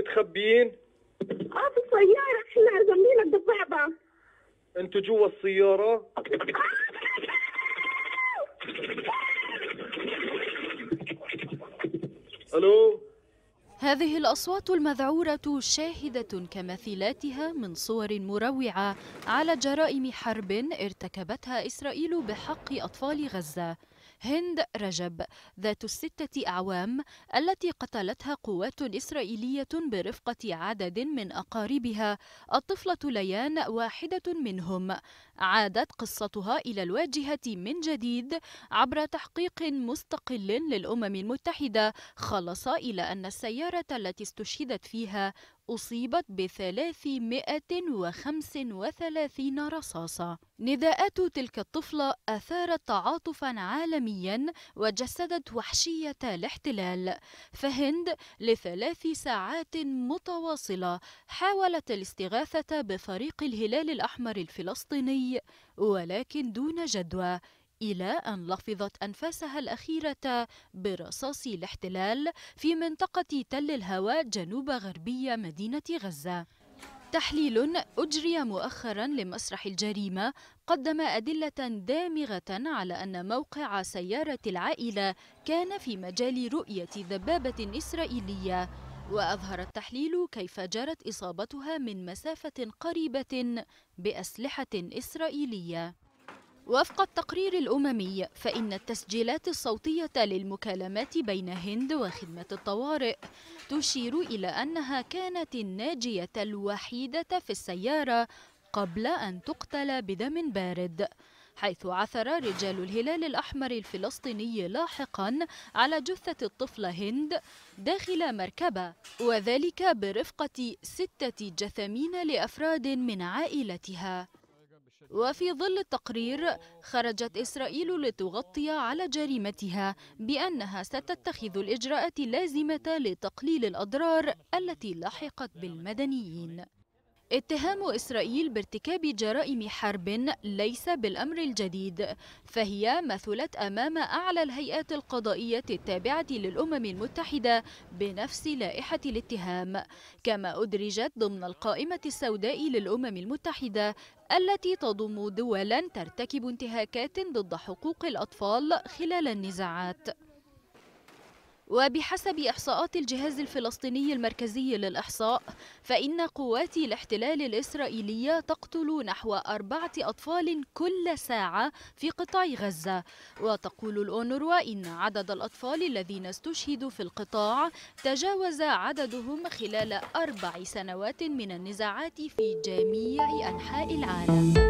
متخبيين؟ اه في السيارة احنا زميلك الضبابة انتوا جوا السيارة؟ الو هذه الأصوات المذعورة شاهدة كمثيلاتها من صور مروعة على جرائم حرب ارتكبتها إسرائيل بحق أطفال غزة هند رجب ذات الستة أعوام التي قتلتها قوات إسرائيلية برفقة عدد من أقاربها الطفلة ليان واحدة منهم عادت قصتها إلى الواجهة من جديد عبر تحقيق مستقل للأمم المتحدة خلص إلى أن السيارة التي استشهدت فيها أصيبت وخمس 335 رصاصة نداءات تلك الطفلة أثارت تعاطفا عالميا وجسدت وحشية الاحتلال فهند لثلاث ساعات متواصلة حاولت الاستغاثة بفريق الهلال الأحمر الفلسطيني ولكن دون جدوى إلى أن لفظت أنفاسها الأخيرة برصاص الاحتلال في منطقة تل الهواء جنوب غربية مدينة غزة تحليل أجري مؤخرا لمسرح الجريمة قدم أدلة دامغة على أن موقع سيارة العائلة كان في مجال رؤية دبابة إسرائيلية وأظهر التحليل كيف جرت إصابتها من مسافة قريبة بأسلحة إسرائيلية وفق التقرير الأممي فإن التسجيلات الصوتية للمكالمات بين هند وخدمة الطوارئ تشير إلى أنها كانت الناجية الوحيدة في السيارة قبل أن تقتل بدم بارد حيث عثر رجال الهلال الأحمر الفلسطيني لاحقا على جثة الطفلة هند داخل مركبة وذلك برفقة ستة جثمين لأفراد من عائلتها وفي ظل التقرير خرجت إسرائيل لتغطي على جريمتها بأنها ستتخذ الإجراءات اللازمة لتقليل الأضرار التي لحقت بالمدنيين اتهام إسرائيل بارتكاب جرائم حرب ليس بالأمر الجديد فهي مثلت أمام أعلى الهيئات القضائية التابعة للأمم المتحدة بنفس لائحة الاتهام كما أدرجت ضمن القائمة السوداء للأمم المتحدة التي تضم دولا ترتكب انتهاكات ضد حقوق الأطفال خلال النزاعات وبحسب إحصاءات الجهاز الفلسطيني المركزي للإحصاء فإن قوات الاحتلال الإسرائيلية تقتل نحو أربعة أطفال كل ساعة في قطاع غزة وتقول الأونروا إن عدد الأطفال الذين استشهدوا في القطاع تجاوز عددهم خلال أربع سنوات من النزاعات في جميع أنحاء العالم